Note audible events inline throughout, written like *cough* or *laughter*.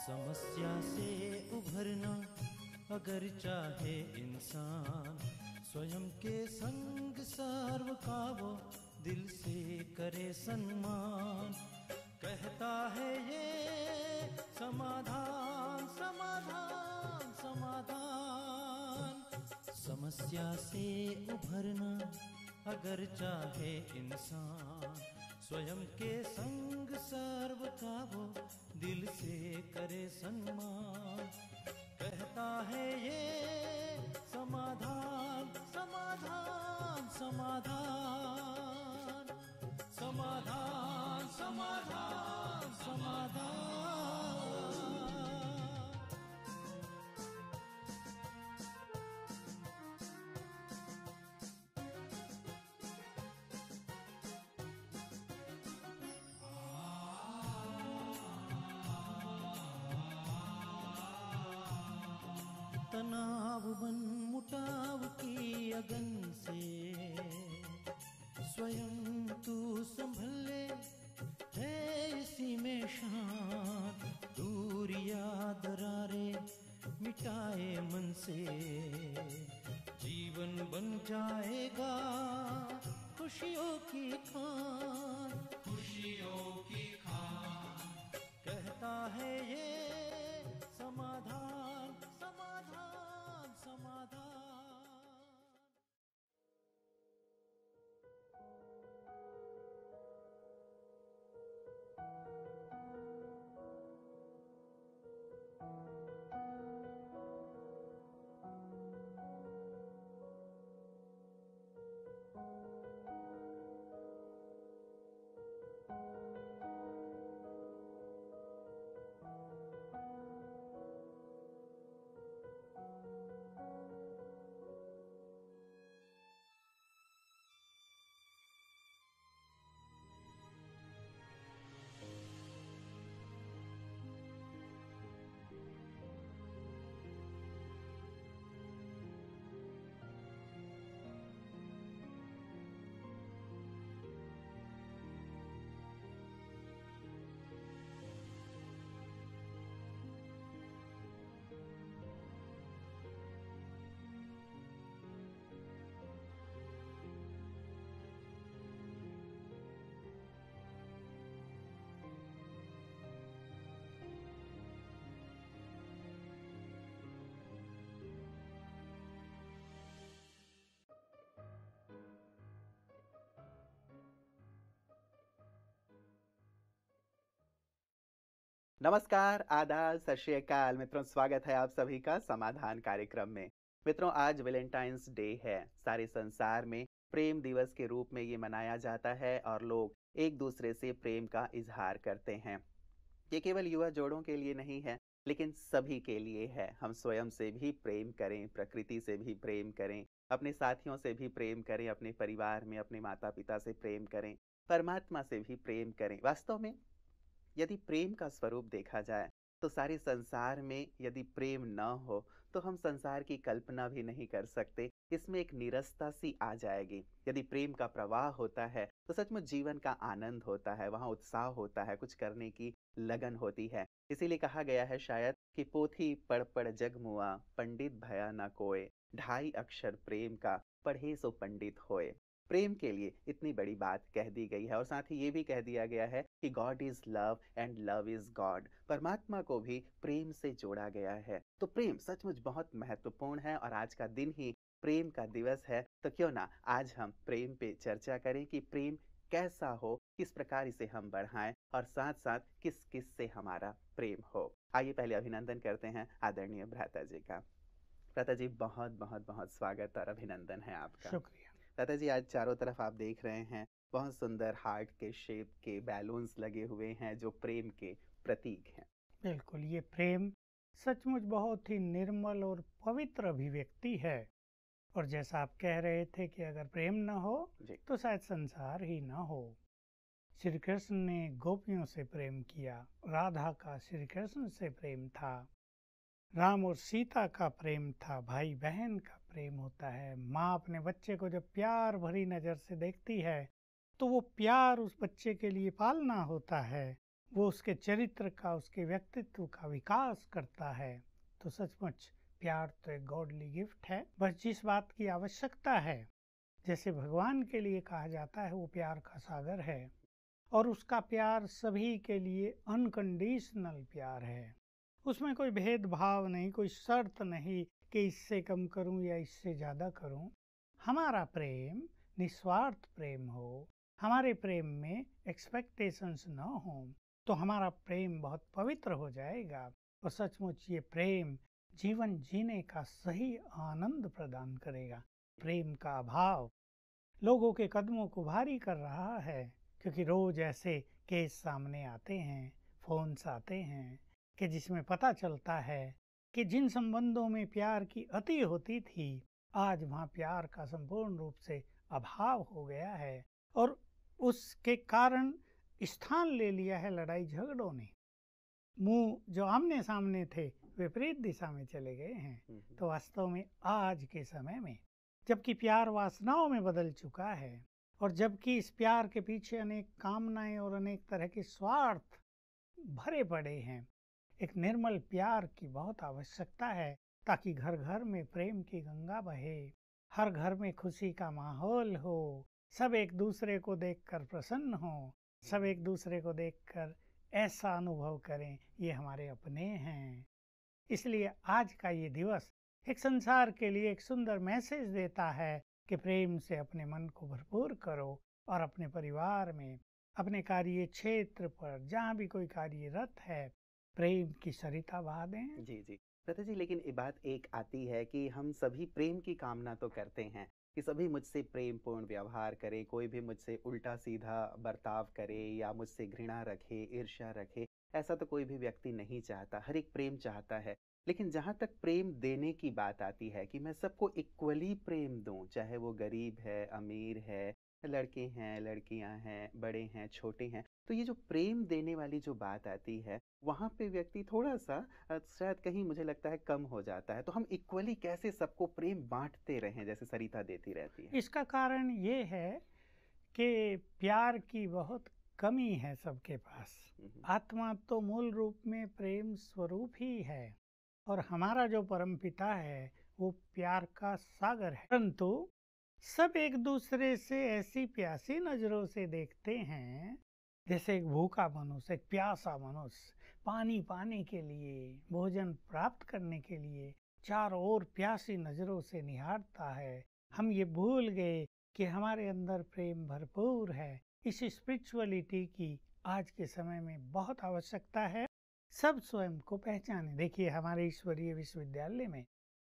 समस्या से उभरना अगर चाहे इंसान स्वयं के संग सर्व का वो दिल से करे सम्मान कहता है ये समाधान समाधान समाधान समस्या से उभरना अगर चाहे इंसान स्वयं के संग सर्वथा वो दिल से करे सम्मान कहता है ये समाधान समाधान समाधान तनाव बन मुटाव की अगन से स्वयं तू संभल नमस्कार आदाब सत श्रीकाल मित्रों स्वागत है आप सभी का समाधान कार्यक्रम में मित्रों आज वेलेंटाइंस डे है सारे संसार में प्रेम दिवस के रूप में ये मनाया जाता है और लोग एक दूसरे से प्रेम का इजहार करते हैं ये केवल युवा जोड़ों के लिए नहीं है लेकिन सभी के लिए है हम स्वयं से भी प्रेम करें प्रकृति से भी प्रेम करें अपने साथियों से भी प्रेम करें अपने परिवार में अपने माता पिता से प्रेम करें परमात्मा से भी प्रेम करें वास्तव में यदि प्रेम का स्वरूप देखा जाए तो सारे संसार में यदि प्रेम न हो तो हम संसार की कल्पना भी नहीं कर सकते इसमें एक निरस्ता सी आ जाएगी यदि प्रेम का प्रवाह होता है तो सचमुच जीवन का आनंद होता है वहाँ उत्साह होता है कुछ करने की लगन होती है इसीलिए कहा गया है शायद कि पोथी पढ़ पढ़ जगमुआ पंडित भया न कोय ढाई अक्षर प्रेम का पढ़े सो पंडित होए प्रेम के लिए इतनी बड़ी बात कह दी गई है और साथ ही ये भी कह दिया गया है कि God is love and love is God परमात्मा को भी प्रेम से जोड़ा गया है तो प्रेम सचमुच बहुत महत्वपूर्ण है और आज का दिन ही प्रेम का दिवस है तो क्यों ना आज हम प्रेम पे चर्चा करें कि प्रेम कैसा हो किस प्रकार इसे हम बढ़ाएं और साथ साथ किस किस से हमारा प्रेम हो आइए पहले अभिनंदन करते हैं आदरणीय भ्राता जी का भ्राता जी बहुत बहुत बहुत स्वागत और अभिनंदन है आपका शुक्रिया दादा जी आज चारों तरफ आप देख रहे हैं बहुत सुंदर हार्ट के शेप के बैलून्स लगे हुए हैं जो प्रेम के प्रतीक हैं बिल्कुल ये प्रेम सचमुच बहुत ही निर्मल और पवित्र अभिव्यक्ति है और जैसा आप कह रहे थे कि अगर प्रेम न हो तो शायद संसार ही न हो श्री कृष्ण ने गोपियों से प्रेम किया राधा का श्री कृष्ण से प्रेम था राम और सीता का प्रेम था भाई बहन का प्रेम होता है माँ अपने बच्चे को जब प्यार भरी नज़र से देखती है तो वो प्यार उस बच्चे के लिए पालना होता है वो उसके चरित्र का उसके व्यक्तित्व का विकास करता है तो सचमुच प्यार तो एक गॉडली गिफ्ट है बस जिस बात की आवश्यकता है जैसे भगवान के लिए कहा जाता है वो प्यार का सागर है और उसका प्यार सभी के लिए अनकंडीशनल प्यार है उसमें कोई भेदभाव नहीं कोई शर्त नहीं कि इससे कम करूं या इससे ज़्यादा करूं हमारा प्रेम निस्वार्थ प्रेम हो हमारे प्रेम में एक्सपेक्टेशंस न हो तो हमारा प्रेम बहुत पवित्र हो जाएगा और सचमुच ये प्रेम जीवन जीने का सही आनंद प्रदान करेगा प्रेम का अभाव लोगों के कदमों को भारी कर रहा है क्योंकि रोज ऐसे केस सामने आते हैं फोन्स आते हैं कि जिसमें पता चलता है कि जिन संबंधों में प्यार की अति होती थी आज वहाँ प्यार का संपूर्ण रूप से अभाव हो गया है और उसके कारण स्थान ले लिया है लड़ाई झगड़ों ने मुंह जो आमने सामने थे विपरीत दिशा में चले गए हैं तो वास्तव में आज के समय में जबकि प्यार वासनाओं में बदल चुका है और जबकि इस प्यार के पीछे अनेक कामनाएं और अनेक तरह के स्वार्थ भरे पड़े हैं एक निर्मल प्यार की बहुत आवश्यकता है ताकि घर घर में प्रेम की गंगा बहे हर घर में खुशी का माहौल हो सब एक दूसरे को देखकर प्रसन्न हो सब एक दूसरे को देखकर ऐसा अनुभव करें ये हमारे अपने हैं इसलिए आज का ये दिवस एक संसार के लिए एक सुंदर मैसेज देता है कि प्रेम से अपने मन को भरपूर करो और अपने परिवार में अपने कार्य क्षेत्र पर जहाँ भी कोई कार्यरत है प्रेम की सरिता बहा दें जी जी प्रथा जी लेकिन ये बात एक आती है कि हम सभी प्रेम की कामना तो करते हैं कि सभी मुझसे प्रेम पूर्ण व्यवहार करे कोई भी मुझसे उल्टा सीधा बर्ताव करे या मुझसे घृणा रखे ईर्ष्या रखे ऐसा तो कोई भी व्यक्ति नहीं चाहता हर एक प्रेम चाहता है लेकिन जहाँ तक प्रेम देने की बात आती है कि मैं सबको इक्वली प्रेम दूं चाहे वो गरीब है अमीर है लड़के हैं लड़कियां हैं बड़े हैं छोटे हैं तो ये जो प्रेम देने वाली जो बात आती है वहाँ पे व्यक्ति थोड़ा सा शायद कहीं मुझे लगता है कम हो जाता है तो हम इक्वली कैसे सबको प्रेम बांटते रहें जैसे सरिता देती रहती है इसका कारण ये है कि प्यार की बहुत कमी है सबके पास हम्म। आत्मा तो मूल रूप में प्रेम स्वरूप ही है और हमारा जो परम पिता है वो प्यार का सागर है परंतु सब एक दूसरे से ऐसी प्यासी नजरों से देखते हैं जैसे एक भूखा मनुष्य एक प्यासा मनुष्य पानी पाने के लिए भोजन प्राप्त करने के लिए चार ओर प्यासी नजरों से निहारता है हम ये भूल गए कि हमारे अंदर प्रेम भरपूर है इस स्पिरिचुअलिटी की आज के समय में बहुत आवश्यकता है सब स्वयं को पहचाने देखिए हमारे ईश्वरीय विश्वविद्यालय में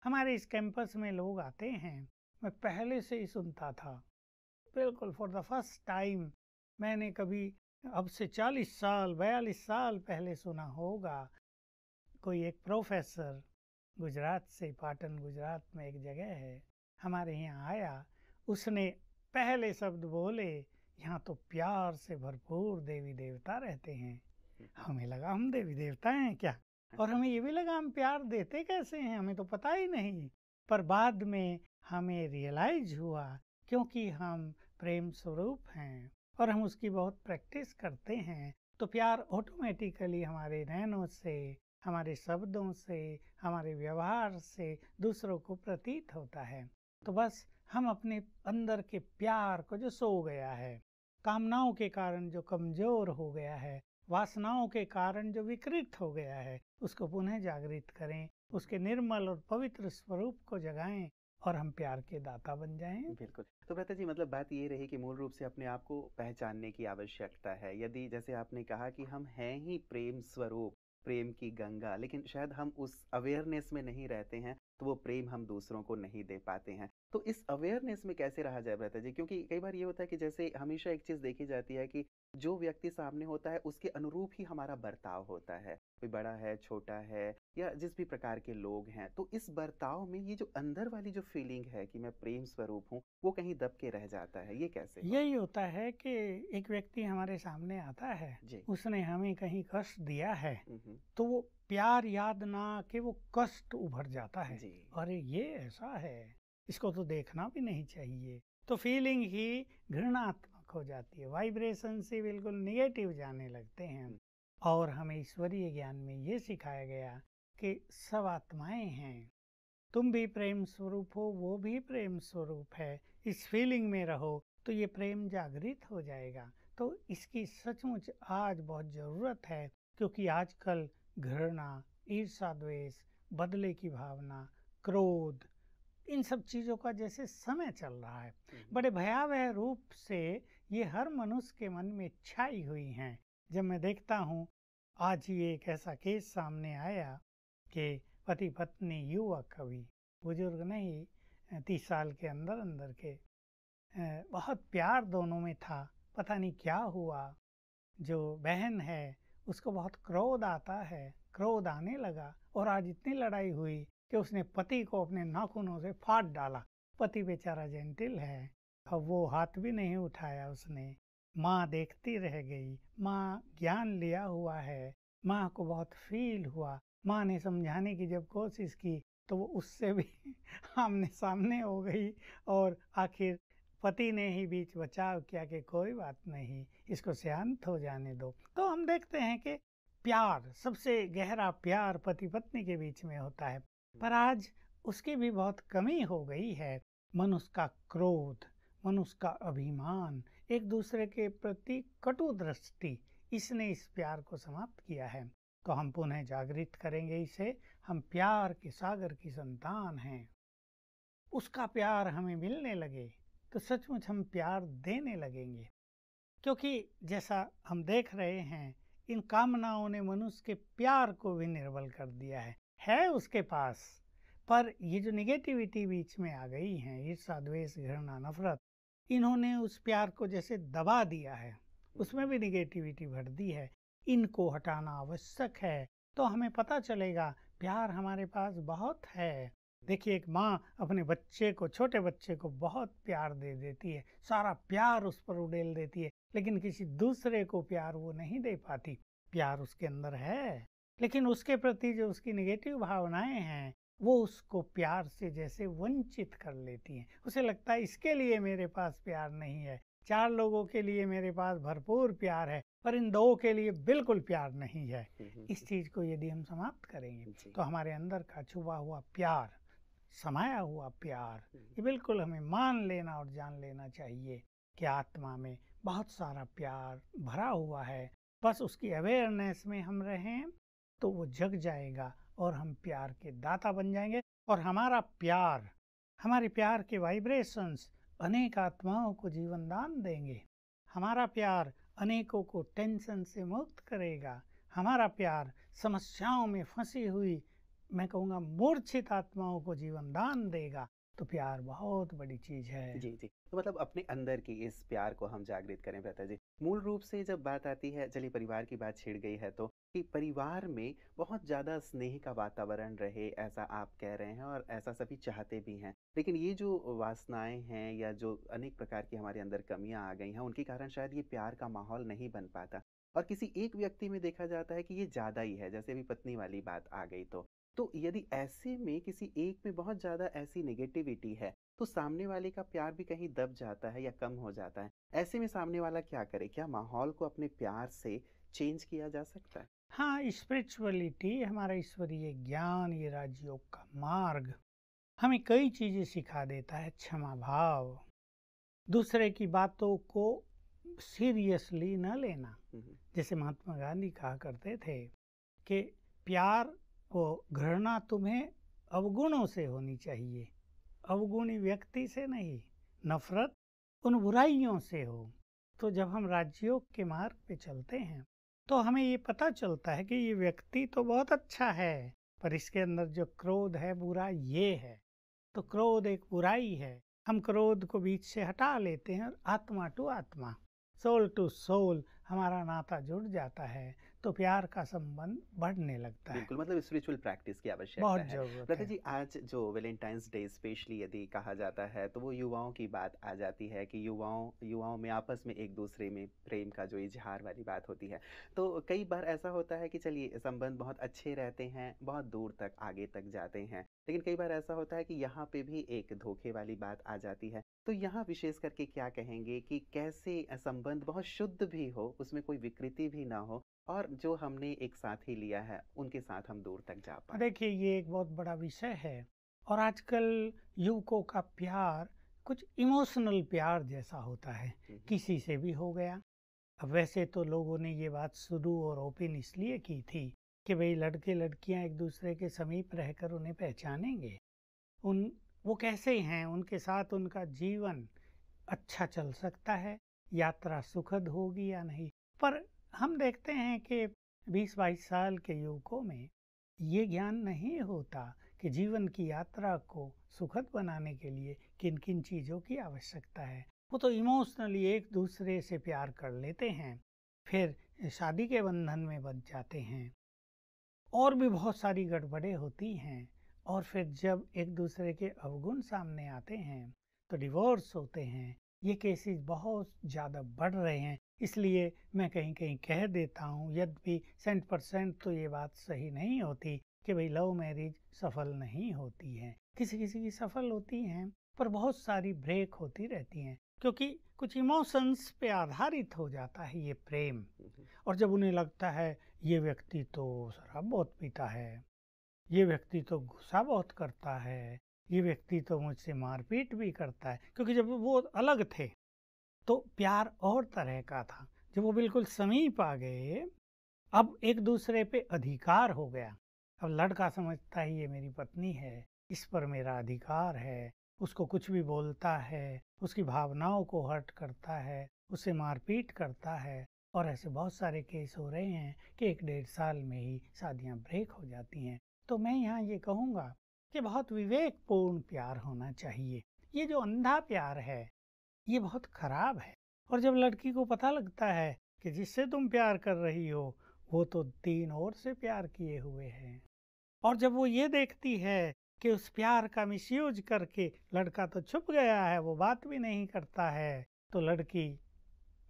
हमारे इस कैंपस में लोग आते हैं मैं पहले से ही सुनता था बिल्कुल फॉर द फर्स्ट टाइम मैंने कभी अब से चालीस साल बयालीस साल पहले सुना होगा कोई एक प्रोफेसर गुजरात से पाटन गुजरात में एक जगह है हमारे यहाँ आया उसने पहले शब्द बोले यहाँ तो प्यार से भरपूर देवी देवता रहते हैं हमें लगा हम देवी देवता हैं क्या और हमें ये भी लगा हम प्यार देते कैसे हैं हमें तो पता ही नहीं पर बाद में हमें रियलाइज हुआ क्योंकि हम प्रेम स्वरूप हैं और हम उसकी बहुत प्रैक्टिस करते हैं तो प्यार ऑटोमेटिकली हमारे रहनों से हमारे शब्दों से हमारे व्यवहार से दूसरों को प्रतीत होता है तो बस हम अपने अंदर के प्यार को जो सो गया है कामनाओं के कारण जो कमजोर हो गया है वासनाओं के कारण जो विकृत हो गया है उसको पुनः जागृत करें उसके निर्मल और पवित्र स्वरूप को जगाएं और हम प्यार के दाता बन जाएं बिल्कुल तो प्रता जी मतलब बात ये रही कि मूल रूप से अपने आप को पहचानने की आवश्यकता है यदि जैसे आपने कहा कि हम हैं ही प्रेम स्वरूप प्रेम की गंगा लेकिन शायद हम उस अवेयरनेस में नहीं रहते हैं तो वो प्रेम हम दूसरों को नहीं दे पाते हैं तो इस अवेयरनेस में कैसे रहा जाए ब्रता जी क्योंकि कई बार ये होता है कि जैसे हमेशा एक चीज़ देखी जाती है कि जो व्यक्ति सामने होता है उसके अनुरूप ही हमारा बर्ताव होता है कोई बड़ा है छोटा है या जिस भी प्रकार के लोग हैं तो इस बर्ताव में ये जो अंदर वाली जो फीलिंग है कि मैं प्रेम स्वरूप हूँ वो कहीं दब के रह जाता है ये कैसे यही होता है कि एक व्यक्ति हमारे सामने आता है उसने हमें कहीं कष्ट दिया है तो वो प्यार याद ना के वो कष्ट उभर जाता है अरे ये ऐसा है इसको तो देखना भी नहीं चाहिए तो फीलिंग ही घृणात्मक खो जाती है वाइब्रेशन से बिल्कुल निगेटिव जाने लगते हैं और हमें ईश्वरीय ज्ञान में ये सिखाया गया कि सब आत्माएं हैं तुम भी प्रेम स्वरूप हो वो भी प्रेम स्वरूप है इस फीलिंग में रहो तो ये प्रेम जागृत हो जाएगा तो इसकी सचमुच आज बहुत ज़रूरत है क्योंकि आजकल घृणा ईर्षा द्वेष बदले की भावना क्रोध इन सब चीज़ों का जैसे समय चल रहा है बड़े भयावह रूप से ये हर मनुष्य के मन में छाई हुई हैं जब मैं देखता हूँ आज ही एक ऐसा केस सामने आया कि पति पत्नी युवक कवि बुजुर्ग नहीं तीस साल के अंदर अंदर के बहुत प्यार दोनों में था पता नहीं क्या हुआ जो बहन है उसको बहुत क्रोध आता है क्रोध आने लगा और आज इतनी लड़ाई हुई कि उसने पति को अपने नाखूनों से फाट डाला पति बेचारा जेंटिल है अब वो हाथ भी नहीं उठाया उसने माँ देखती रह गई माँ ज्ञान लिया हुआ है माँ को बहुत फील हुआ माँ ने समझाने की जब कोशिश की तो वो उससे भी *laughs* आमने सामने हो गई और आखिर पति ने ही बीच बचाव किया कि कोई बात नहीं इसको शांत हो जाने दो तो हम देखते हैं कि प्यार सबसे गहरा प्यार पति पत्नी के बीच में होता है पर आज उसकी भी बहुत कमी हो गई है मनुष्य का क्रोध मनुष्य का अभिमान एक दूसरे के प्रति कटु दृष्टि इसने इस प्यार को समाप्त किया है तो हम पुनः जागृत करेंगे इसे हम प्यार के सागर की संतान हैं उसका प्यार हमें मिलने लगे तो सचमुच हम प्यार देने लगेंगे क्योंकि जैसा हम देख रहे हैं इन कामनाओं ने मनुष्य के प्यार को भी निर्बल कर दिया है है उसके पास पर ये जो निगेटिविटी बीच में आ गई है ईर्षा द्वेष घृणा नफरत इन्होंने उस प्यार को जैसे दबा दिया है हम्म। उसमें भी निगेटिविटी भर दी है इनको हटाना आवश्यक है तो हमें पता चलेगा प्यार हमारे पास बहुत है देखिए एक माँ अपने बच्चे को छोटे बच्चे को बहुत प्यार दे देती है सारा प्यार उस पर उड़ेल देती है लेकिन किसी दूसरे को प्यार वो नहीं दे पाती प्यार उसके अंदर है लेकिन उसके प्रति जो उसकी निगेटिव भावनाएं हैं वो उसको प्यार से जैसे वंचित कर लेती हैं उसे लगता है इसके लिए मेरे पास प्यार नहीं है चार लोगों के लिए मेरे पास भरपूर प्यार है पर इन दो के लिए बिल्कुल प्यार नहीं है हम्म, हम्म, इस हम्म। चीज को यदि हम समाप्त करेंगे तो हमारे अंदर का छुपा हुआ प्यार समाया हुआ प्यार ये बिल्कुल हमें मान लेना और जान लेना चाहिए कि आत्मा में बहुत सारा प्यार भरा हुआ है बस उसकी अवेयरनेस में हम रहें तो वो जग जाएगा और हम प्यार के दाता बन जाएंगे और हमारा प्यार हमारे प्यार के वाइब्रेशंस अनेक आत्माओं को जीवन दान देंगे हमारा प्यार अनेकों को टेंशन से मुक्त करेगा हमारा प्यार समस्याओं में फंसी हुई मैं कहूँगा मूर्छित आत्माओं को जीवन दान देगा तो प्यार बहुत बड़ी चीज है जी जी तो मतलब अपने अंदर की इस प्यार को हम जागृत करें प्रता जी मूल रूप से जब बात आती है चलिए परिवार की बात छिड़ गई है तो कि परिवार में बहुत ज़्यादा स्नेह का वातावरण रहे ऐसा आप कह रहे हैं और ऐसा सभी चाहते भी हैं लेकिन ये जो वासनाएं हैं या जो अनेक प्रकार की हमारे अंदर कमियां आ गई हैं उनके कारण शायद ये प्यार का माहौल नहीं बन पाता और किसी एक व्यक्ति में देखा जाता है कि ये ज़्यादा ही है जैसे अभी पत्नी वाली बात आ गई तो तो यदि ऐसे में किसी एक में बहुत ज़्यादा ऐसी नेगेटिविटी है तो सामने वाले का प्यार भी कहीं दब जाता है या कम हो जाता है ऐसे में सामने वाला क्या करे क्या माहौल को अपने प्यार से चेंज किया जा सकता है हाँ स्पिरिचुअलिटी हमारा ईश्वरीय ज्ञान ये राजयोग का मार्ग हमें कई चीज़ें सिखा देता है क्षमा भाव दूसरे की बातों को सीरियसली न लेना जैसे महात्मा गांधी कहा करते थे कि प्यार को घृणा तुम्हें अवगुणों से होनी चाहिए अवगुणी व्यक्ति से नहीं नफरत उन बुराइयों से हो तो जब हम राजयोग के मार्ग पे चलते हैं तो हमें ये पता चलता है कि ये व्यक्ति तो बहुत अच्छा है पर इसके अंदर जो क्रोध है बुरा ये है तो क्रोध एक बुराई है हम क्रोध को बीच से हटा लेते हैं और आत्मा टू आत्मा सोल टू सोल हमारा नाता जुड़ जाता है तो प्यार का संबंध बढ़ने लगता है बिल्कुल मतलब स्पिरिचुअल प्रैक्टिस की आवश्यकता बहुत जरूरत है, है। जी आज जो वेलेंटाइंस डे स्पेशली यदि कहा जाता है तो वो युवाओं की बात आ जाती है कि युवाओं युवाओं में आपस में एक दूसरे में प्रेम का जो इजहार वाली बात होती है तो कई बार ऐसा होता है कि चलिए संबंध बहुत अच्छे रहते हैं बहुत दूर तक आगे तक जाते हैं लेकिन कई बार ऐसा होता है कि यहाँ पे भी एक धोखे वाली बात आ जाती है तो यहाँ विशेष करके क्या कहेंगे कि कैसे संबंध बहुत शुद्ध भी हो उसमें कोई विकृति भी ना हो और जो हमने एक साथ ही लिया है उनके साथ हम दूर तक जा पाए देखिए ये एक बहुत बड़ा विषय है और आजकल युवकों का प्यार कुछ इमोशनल प्यार जैसा होता है किसी से भी हो गया अब वैसे तो लोगों ने ये बात शुरू और ओपन इसलिए की थी कि भाई लड़के लड़कियां एक दूसरे के समीप रहकर उन्हें पहचानेंगे उन वो कैसे हैं उनके साथ उनका जीवन अच्छा चल सकता है यात्रा सुखद होगी या नहीं पर हम देखते हैं कि बीस बाईस साल के युवकों में ये ज्ञान नहीं होता कि जीवन की यात्रा को सुखद बनाने के लिए किन किन चीज़ों की आवश्यकता है वो तो इमोशनली एक दूसरे से प्यार कर लेते हैं फिर शादी के बंधन में बच जाते हैं और भी बहुत सारी गड़बड़े होती हैं और फिर जब एक दूसरे के अवगुण सामने आते हैं तो डिवोर्स होते हैं ये केसेस बहुत ज़्यादा बढ़ रहे हैं इसलिए मैं कहीं कहीं कह देता हूँ यद्यपि सेंट परसेंट तो ये बात सही नहीं होती कि भाई लव मैरिज सफल नहीं होती है किसी किसी की सफल होती हैं पर बहुत सारी ब्रेक होती रहती हैं क्योंकि कुछ इमोशंस पे आधारित हो जाता है ये प्रेम हम्म। और जब उन्हें लगता है ये व्यक्ति तो शराब बहुत पीता है ये व्यक्ति तो गुस्सा बहुत करता है ये व्यक्ति तो मुझसे मारपीट भी करता है क्योंकि जब वो अलग थे तो प्यार और तरह का था जब वो बिल्कुल समीप आ गए अब एक दूसरे पे अधिकार हो गया अब लड़का समझता है ये मेरी पत्नी है इस पर मेरा अधिकार है उसको कुछ भी बोलता है उसकी भावनाओं को हर्ट करता है उसे मारपीट करता है और ऐसे बहुत सारे केस हो रहे हैं कि एक डेढ़ साल में ही शादियां ब्रेक हो जाती हैं तो मैं यहाँ ये कहूँगा कि बहुत विवेकपूर्ण प्यार होना चाहिए ये जो अंधा प्यार है ये बहुत खराब है और जब लड़की को पता लगता है कि जिससे तुम प्यार कर रही हो वो तो तीन ओर से प्यार किए हुए हैं और जब वो ये देखती है कि उस प्यार का मिस करके लड़का तो छुप गया है वो बात भी नहीं करता है तो लड़की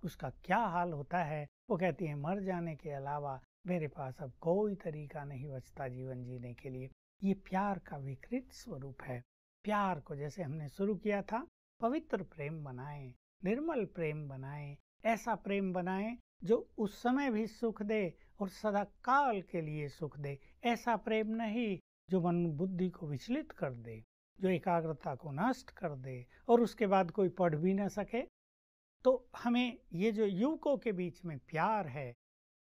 उसका क्या हाल होता है वो कहती है मर जाने के अलावा मेरे पास अब कोई तरीका नहीं बचता जीवन जीने के लिए ये प्यार का विकृत स्वरूप है प्यार को जैसे हमने शुरू किया था पवित्र प्रेम बनाए निर्मल प्रेम बनाए ऐसा प्रेम बनाए जो उस समय भी सुख दे और सदा काल के लिए सुख दे ऐसा प्रेम नहीं जो मन बुद्धि को विचलित कर दे जो एकाग्रता को नष्ट कर दे और उसके बाद कोई पढ़ भी ना सके तो हमें ये जो युवकों के बीच में प्यार है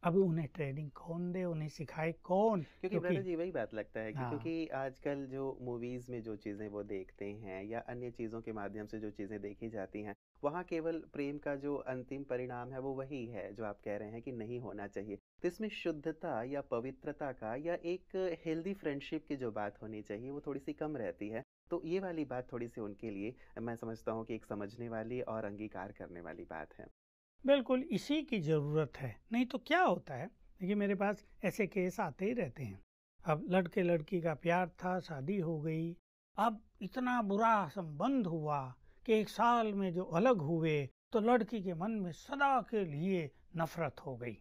अब उन्हें ट्रेनिंग कौन दे उन्हें सिखाए कौन क्योंकि ब्रदर जी वही बात लगता है कि हाँ। क्योंकि आजकल जो मूवीज में जो चीज़ें वो देखते हैं या अन्य चीज़ों के माध्यम से जो चीज़ें देखी जाती हैं वहाँ केवल प्रेम का जो अंतिम परिणाम है वो वही है जो आप कह रहे हैं कि नहीं होना चाहिए तो इसमें शुद्धता या पवित्रता का या एक हेल्दी फ्रेंडशिप की जो बात होनी चाहिए वो थोड़ी सी कम रहती है तो ये वाली बात थोड़ी सी उनके लिए मैं समझता हूँ कि एक समझने वाली और अंगीकार करने वाली बात है बिल्कुल इसी की ज़रूरत है नहीं तो क्या होता है देखिए मेरे पास ऐसे केस आते ही रहते हैं अब लड़के लड़की का प्यार था शादी हो गई अब इतना बुरा संबंध हुआ कि एक साल में जो अलग हुए तो लड़की के मन में सदा के लिए नफरत हो गई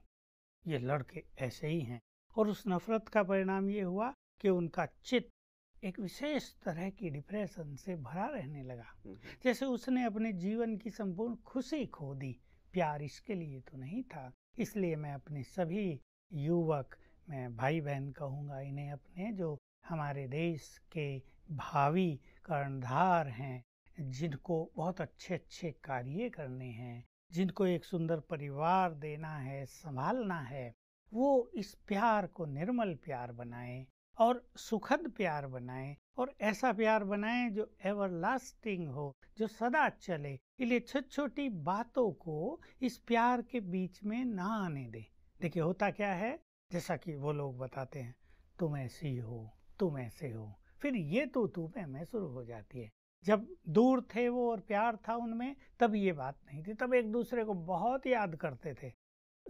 ये लड़के ऐसे ही हैं और उस नफरत का परिणाम ये हुआ कि उनका चित एक विशेष तरह की डिप्रेशन से भरा रहने लगा हम्म। जैसे उसने अपने जीवन की संपूर्ण खुशी खो दी प्यार इसके लिए तो नहीं था इसलिए मैं अपने सभी युवक मैं भाई बहन कहूँगा इन्हें अपने जो हमारे देश के भावी कर्णधार हैं जिनको बहुत अच्छे अच्छे कार्य करने हैं जिनको एक सुंदर परिवार देना है संभालना है वो इस प्यार को निर्मल प्यार बनाएं और सुखद प्यार बनाएं और ऐसा प्यार बनाएं जो एवरलास्टिंग हो जो सदा चले इसलिए छोटी छोटी बातों को इस प्यार के बीच में ना आने दें देखिए होता क्या है जैसा कि वो लोग बताते हैं तुम ऐसी हो तुम ऐसे हो फिर ये तो तुम्हें में शुरू हो जाती है जब दूर थे वो और प्यार था उनमें तब ये बात नहीं थी तब एक दूसरे को बहुत याद करते थे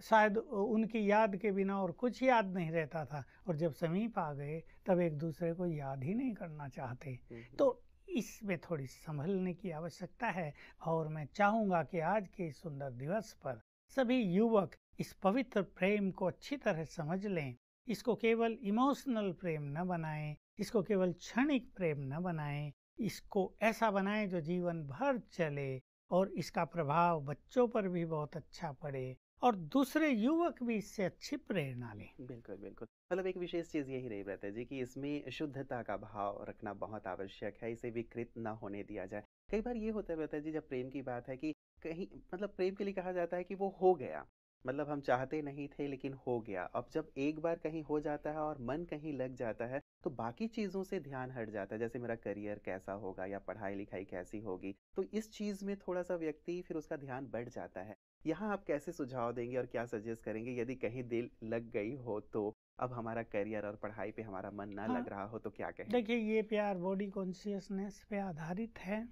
शायद उनकी याद के बिना और कुछ याद नहीं रहता था और जब समीप आ गए तब एक दूसरे को याद ही नहीं करना चाहते हम्म, हम्म। तो इसमें थोड़ी संभलने की आवश्यकता है और मैं चाहूंगा कि आज के इस सुंदर दिवस पर सभी युवक इस पवित्र प्रेम को अच्छी तरह समझ लें इसको केवल इमोशनल प्रेम न बनाएं इसको केवल क्षणिक प्रेम न बनाएं इसको ऐसा बनाएं जो जीवन भर चले और इसका प्रभाव बच्चों पर भी बहुत अच्छा पड़े और दूसरे युवक भी इससे अच्छी प्रेरणा लें बिल्कुल बिल्कुल मतलब एक विशेष चीज यही रही है जी कि इसमें शुद्धता का भाव रखना बहुत आवश्यक है इसे विकृत न होने दिया जाए कई बार ये होता है जी जब प्रेम की बात है कि कहीं मतलब प्रेम के लिए कहा जाता है कि वो हो गया मतलब हम चाहते नहीं थे लेकिन हो गया अब जब एक बार कहीं हो जाता है और मन कहीं लग जाता है तो बाकी चीज़ों से ध्यान हट जाता है जैसे मेरा करियर कैसा होगा या पढ़ाई लिखाई कैसी होगी तो इस चीज़ में थोड़ा सा व्यक्ति फिर उसका ध्यान बढ़ जाता है यहाँ आप कैसे सुझाव देंगे और क्या सजेस्ट करेंगे यदि कहीं दिल लग गई हो तो अब हमारा करियर और पढ़ाई पे हमारा मन ना हाँ, लग रहा हो तो क्या कहें देखिए ये प्यार बॉडी कॉन्शियसनेस पे आधारित है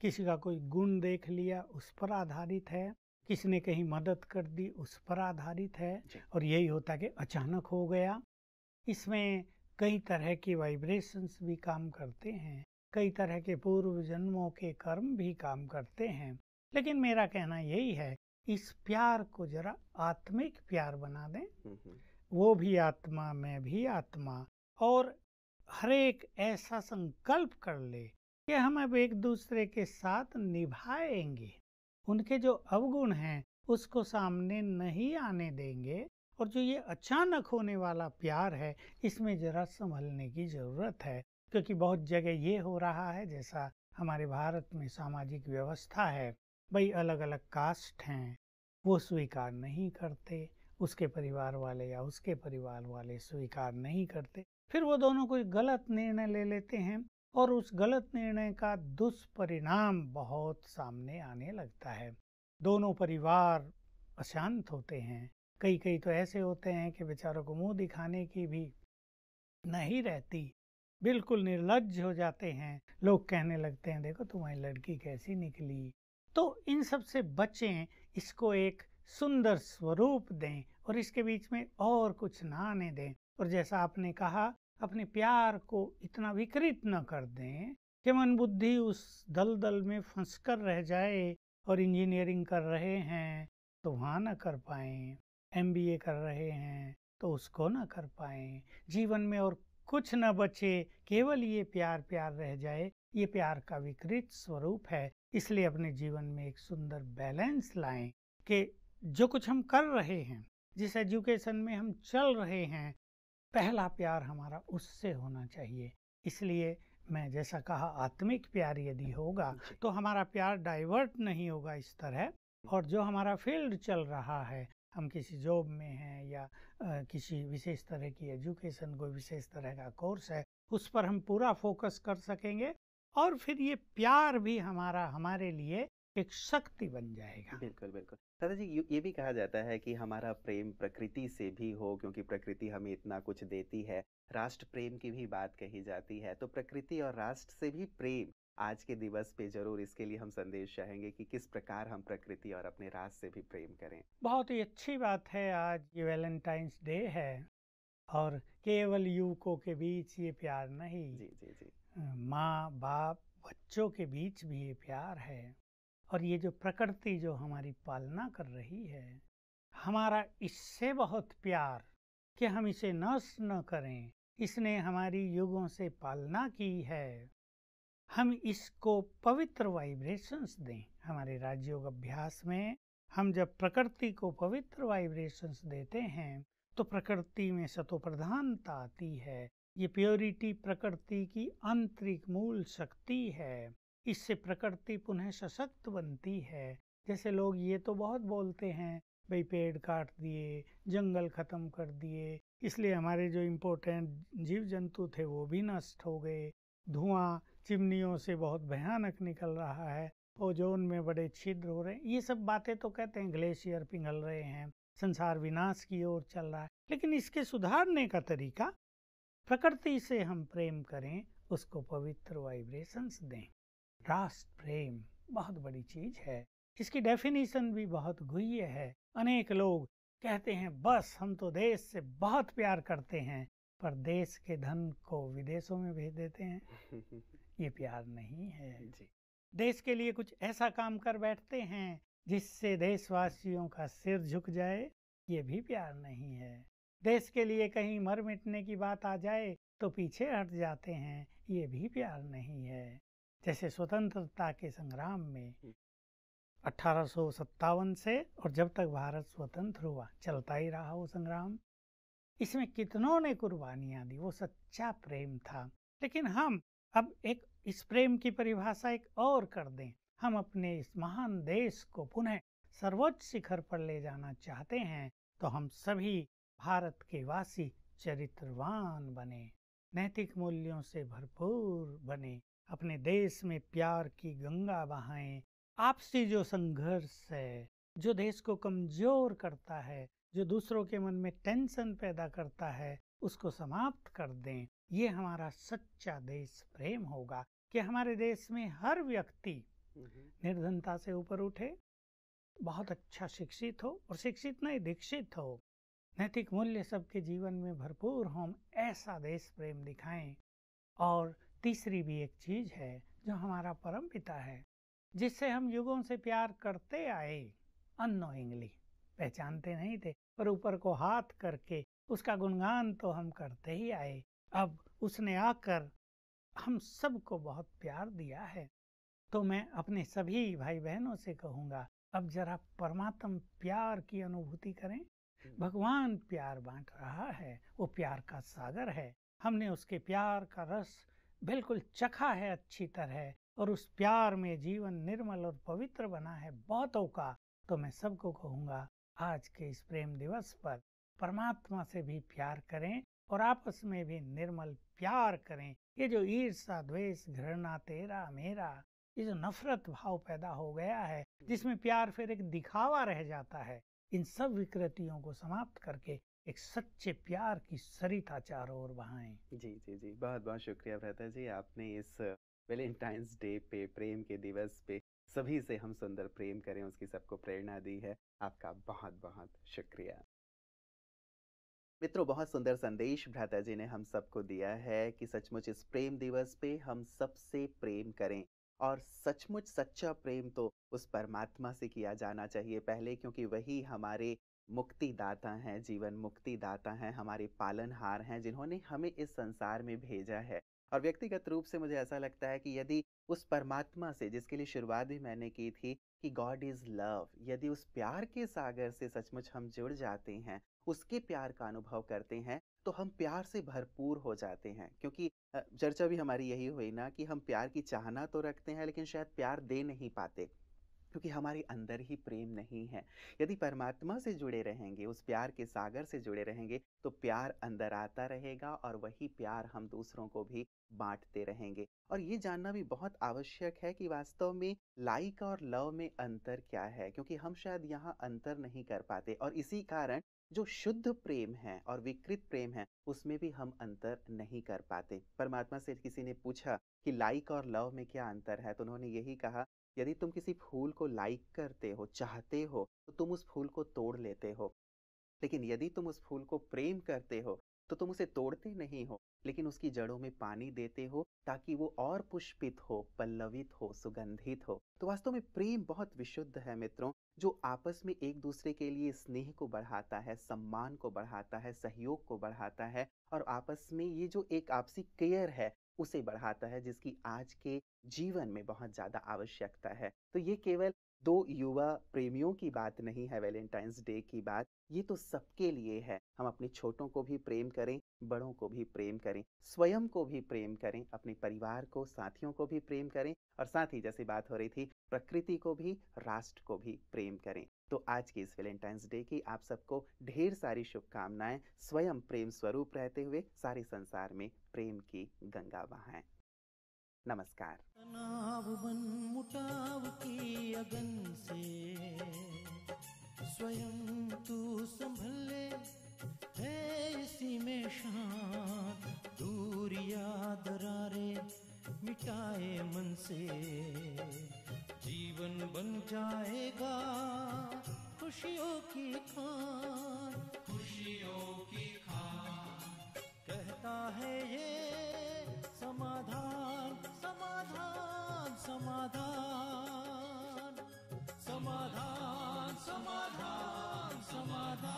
किसी का कोई गुण देख लिया उस पर आधारित है किसी ने कहीं मदद कर दी उस पर आधारित है और यही होता है कि अचानक हो गया इसमें कई तरह की वाइब्रेशंस भी काम करते हैं कई तरह के पूर्व जन्मों के कर्म भी काम करते हैं लेकिन मेरा कहना यही है इस प्यार को जरा आत्मिक प्यार बना दें हम्म, हम्म। वो भी आत्मा मैं भी आत्मा और हरेक ऐसा संकल्प कर ले कि हम अब एक दूसरे के साथ निभाएंगे उनके जो अवगुण हैं उसको सामने नहीं आने देंगे और जो ये अचानक होने वाला प्यार है इसमें जरा संभलने की जरूरत है क्योंकि बहुत जगह ये हो रहा है जैसा हमारे भारत में सामाजिक व्यवस्था है भाई अलग अलग कास्ट हैं वो स्वीकार नहीं करते उसके परिवार वाले या उसके परिवार वाले स्वीकार नहीं करते फिर वो दोनों कोई गलत निर्णय ले लेते हैं और उस गलत निर्णय का दुष्परिणाम बहुत सामने आने लगता है दोनों परिवार अशांत होते हैं कई कई तो ऐसे होते हैं कि बेचारों को मुंह दिखाने की भी नहीं रहती बिल्कुल निर्लज हो जाते हैं लोग कहने लगते हैं देखो तुम्हारी लड़की कैसी निकली तो इन सब से बचें इसको एक सुंदर स्वरूप दें और इसके बीच में और कुछ ना आने दें और जैसा आपने कहा अपने प्यार को इतना विकृत न कर दें कि मन बुद्धि उस दलदल में फंस कर रह जाए और इंजीनियरिंग कर रहे हैं तो वहाँ ना कर पाए एम कर रहे हैं तो उसको ना कर पाए जीवन में और कुछ न बचे केवल ये प्यार प्यार रह जाए ये प्यार का विकृत स्वरूप है इसलिए अपने जीवन में एक सुंदर बैलेंस लाएं कि जो कुछ हम कर रहे हैं जिस एजुकेशन में हम चल रहे हैं पहला प्यार हमारा उससे होना चाहिए इसलिए मैं जैसा कहा आत्मिक प्यार यदि होगा तो हमारा प्यार डाइवर्ट नहीं होगा इस तरह और जो हमारा फील्ड चल रहा है हम किसी जॉब में हैं या आ, किसी विशेष तरह की एजुकेशन कोई विशेष तरह का कोर्स है उस पर हम पूरा फोकस कर सकेंगे और फिर ये प्यार भी हमारा हमारे लिए एक शक्ति बन जाएगा बिल्कुल बिल्कुल दादा जी ये भी कहा जाता है कि हमारा प्रेम प्रकृति से भी हो क्योंकि प्रकृति हमें इतना कुछ देती है राष्ट्र प्रेम की भी बात कही जाती है तो प्रकृति और राष्ट्र से भी प्रेम आज के दिवस पे जरूर इसके लिए हम संदेश चाहेंगे कि किस प्रकार हम प्रकृति और अपने राष्ट्र से भी प्रेम करें बहुत ही अच्छी बात है आज ये वैलेंटाइंस डे है और केवल युवकों के बीच ये प्यार नहीं जी जी जी माँ बाप बच्चों के बीच भी ये प्यार है और ये जो प्रकृति जो हमारी पालना कर रही है हमारा इससे बहुत प्यार कि हम इसे नष्ट न करें इसने हमारी युगों से पालना की है हम इसको पवित्र वाइब्रेशंस दें हमारे राजयोग अभ्यास में हम जब प्रकृति को पवित्र वाइब्रेशंस देते हैं तो प्रकृति में सतोप्रधानता आती है ये प्योरिटी प्रकृति की आंतरिक मूल शक्ति है इससे प्रकृति पुनः सशक्त बनती है जैसे लोग ये तो बहुत बोलते हैं भाई पेड़ काट दिए जंगल खत्म कर दिए इसलिए हमारे जो इम्पोर्टेंट जीव जंतु थे वो भी नष्ट हो गए धुआं चिमनियों से बहुत भयानक निकल रहा है ओजोन में बड़े छिद्र हो रहे हैं ये सब बातें तो कहते हैं ग्लेशियर पिघल रहे हैं संसार विनाश की ओर चल रहा है लेकिन इसके सुधारने का तरीका प्रकृति से हम प्रेम करें उसको पवित्र वाइब्रेशंस दें राष्ट्र प्रेम बहुत बड़ी चीज है इसकी डेफिनेशन भी बहुत गुह्य है अनेक लोग कहते हैं बस हम तो देश से बहुत प्यार करते हैं पर देश के धन को विदेशों में भेज देते हैं *laughs* ये प्यार नहीं है जी देश के लिए कुछ ऐसा काम कर बैठते हैं जिससे देशवासियों का सिर झुक जाए ये भी प्यार नहीं है देश के लिए कहीं मर मिटने की बात आ जाए तो पीछे हट जाते हैं ये भी प्यार नहीं है जैसे स्वतंत्रता के संग्राम में अठारह से और जब तक भारत स्वतंत्र हुआ चलता ही रहा वो संग्राम इसमें कितनों ने कुर्बानियां दी वो सच्चा प्रेम था लेकिन हम अब एक इस प्रेम की परिभाषा एक और कर दें हम अपने इस महान देश को पुनः सर्वोच्च शिखर पर ले जाना चाहते हैं तो हम सभी भारत के वासी चरित्रवान बने नैतिक मूल्यों से भरपूर बने अपने देश में प्यार की गंगा बहाए आपसी जो संघर्ष है जो देश को कमजोर करता है जो दूसरों के मन में टेंशन पैदा करता है उसको समाप्त कर दें ये हमारा सच्चा देश प्रेम होगा कि हमारे देश में हर व्यक्ति हम्म। निर्धनता से ऊपर उठे बहुत अच्छा शिक्षित हो और शिक्षित नहीं दीक्षित हो नैतिक मूल्य सबके जीवन में भरपूर हों ऐसा देश प्रेम दिखाएं और तीसरी भी एक चीज है जो हमारा परम पिता है जिससे हम युगों से प्यार करते आए अनोइंगली पहचानते नहीं थे पर ऊपर को हाथ करके उसका गुणगान तो हम करते ही आए अब उसने आकर हम सबको बहुत प्यार दिया है तो मैं अपने सभी भाई बहनों से कहूँगा अब जरा परमात्म प्यार की अनुभूति करें भगवान प्यार बांट रहा है वो प्यार का सागर है हमने उसके प्यार का रस बिल्कुल चखा है अच्छी तरह और उस प्यार में जीवन निर्मल और पवित्र बना है बहुतों का तो मैं सबको कहूंगा आज के इस प्रेम दिवस पर परमात्मा से भी प्यार करें और आपस में भी निर्मल प्यार करें ये जो ईर्षा द्वेष घृणा तेरा मेरा ये जो नफरत भाव पैदा हो गया है जिसमें प्यार फिर एक दिखावा रह जाता है इन सब विकृतियों को समाप्त करके एक सच्चे प्यार की सरिता चारों ओर बहाएं जी जी जी बहुत बहुत शुक्रिया भ्रता जी आपने इस वेलेंटाइंस डे पे प्रेम के दिवस पे सभी से हम सुंदर प्रेम करें उसकी सबको प्रेरणा दी है आपका बहुत बहुत शुक्रिया मित्रों बहुत सुंदर संदेश भ्राता जी ने हम सबको दिया है कि सचमुच इस प्रेम दिवस पे हम सबसे प्रेम करें और सचमुच सच्चा प्रेम तो उस परमात्मा से किया जाना चाहिए पहले क्योंकि वही हमारे मुक्तिदाता हैं जीवन मुक्तिदाता हैं हमारे पालनहार हैं जिन्होंने हमें इस संसार में भेजा है और व्यक्तिगत रूप से मुझे ऐसा लगता है कि यदि उस परमात्मा से जिसके लिए शुरुआत भी मैंने की थी कि गॉड इज़ लव यदि उस प्यार के सागर से सचमुच हम जुड़ जाते हैं उसके प्यार का अनुभव करते हैं तो हम प्यार से भरपूर हो जाते हैं क्योंकि चर्चा भी हमारी यही हुई ना कि हम प्यार की चाहना तो रखते हैं लेकिन शायद प्यार दे नहीं पाते क्योंकि हमारे अंदर ही प्रेम नहीं है यदि परमात्मा से जुड़े रहेंगे उस प्यार के सागर से जुड़े रहेंगे तो प्यार अंदर आता रहेगा और वही प्यार हम दूसरों को भी बांटते रहेंगे और ये जानना भी बहुत आवश्यक है कि वास्तव में लाइक और लव में अंतर क्या है क्योंकि हम शायद यहाँ अंतर नहीं कर पाते और इसी कारण जो शुद्ध प्रेम है और विकृत प्रेम है उसमें भी हम अंतर नहीं कर पाते परमात्मा से किसी ने पूछा कि लाइक और लव में क्या अंतर है तो उन्होंने यही कहा यदि तुम किसी फूल को लाइक करते हो चाहते हो तो तुम उस फूल को तोड़ लेते हो लेकिन यदि तुम उस फूल को प्रेम करते हो तो तुम उसे तोड़ते नहीं हो लेकिन उसकी जड़ों में पानी देते हो ताकि वो और पुष्पित हो पल्लवित हो सुगंधित हो तो वास्तव में प्रेम बहुत विशुद्ध है मित्रों जो आपस में एक दूसरे के लिए स्नेह को बढ़ाता है सम्मान को बढ़ाता है सहयोग को बढ़ाता है और आपस में ये जो एक आपसी केयर है उसे बढ़ाता है जिसकी आज के जीवन में बहुत ज्यादा आवश्यकता है तो ये केवल दो तो युवा प्रेमियों की बात नहीं है वैलेंटाइंस डे की बात ये तो सबके लिए है हम अपने छोटों को भी प्रेम करें बड़ों को भी प्रेम करें स्वयं को भी प्रेम करें अपने परिवार को साथियों को भी प्रेम करें और साथ ही जैसे बात हो रही थी प्रकृति को भी राष्ट्र को भी प्रेम करें तो आज की इस वैलेंटाइंस डे की आप सबको ढेर सारी शुभकामनाएं स्वयं प्रेम स्वरूप रहते हुए सारे संसार में प्रेम की गंगा बहाएं नमस्कार तनाव बन की अगन से स्वयं तू संभल ले में शान दूरिया दरारे मिटाए मन से जीवन बन जाएगा खुशियों की खान खुशियों की खान कहता है ये समाधान समाधान समाधान समाधान समाधान समाधान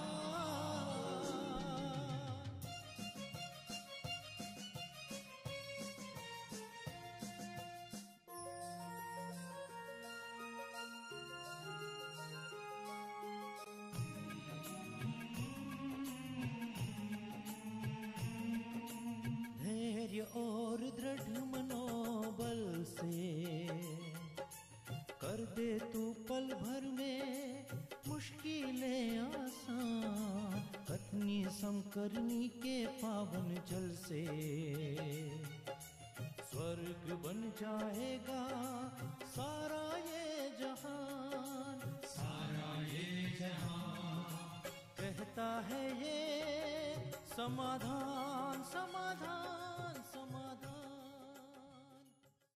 धैर्य और दृढ़ से कर दे तू पल भर में मुश्किलें आसान पत्नी समकरणी के पावन जल से स्वर्ग बन जाएगा सारा ये जहान सारा ये जहान कहता है ये समाधान